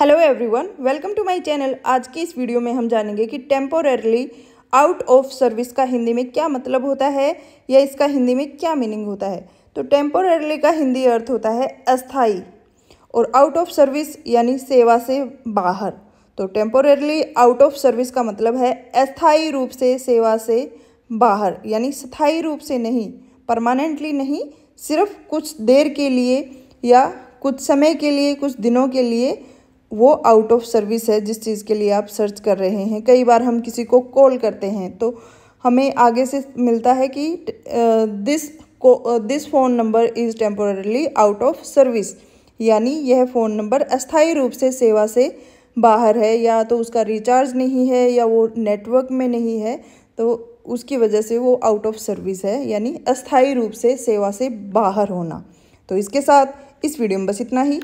hello everyone welcome to my channel आज की इस वीडियो में हम जानेंगे कि टेम्पोरली आउट ऑफ सर्विस का हिंदी में क्या मतलब होता है या इसका हिंदी में क्या मीनिंग होता है तो टेम्पोरली का हिंदी अर्थ होता है अस्थाई और आउट ऑफ सर्विस यानी सेवा से बाहर तो टेम्पोरली आउट ऑफ सर्विस का मतलब है अस्थाई रूप से सेवा से बाहर यानी स्थाई रूप से नहीं परमानेंटली नहीं सिर्फ कुछ देर के लिए या कुछ समय के लिए कुछ दिनों के लिए वो आउट ऑफ सर्विस है जिस चीज़ के लिए आप सर्च कर रहे हैं कई बार हम किसी को कॉल करते हैं तो हमें आगे से मिलता है कि दिस को this phone number is temporarily out of service यानी यह फ़ोन नंबर अस्थायी रूप से सेवा से बाहर है या तो उसका रिचार्ज नहीं है या वो नेटवर्क में नहीं है तो उसकी वजह से वो आउट ऑफ सर्विस है यानी अस्थायी रूप से सेवा से बाहर होना तो इसके साथ इस वीडियो में बस इतना ही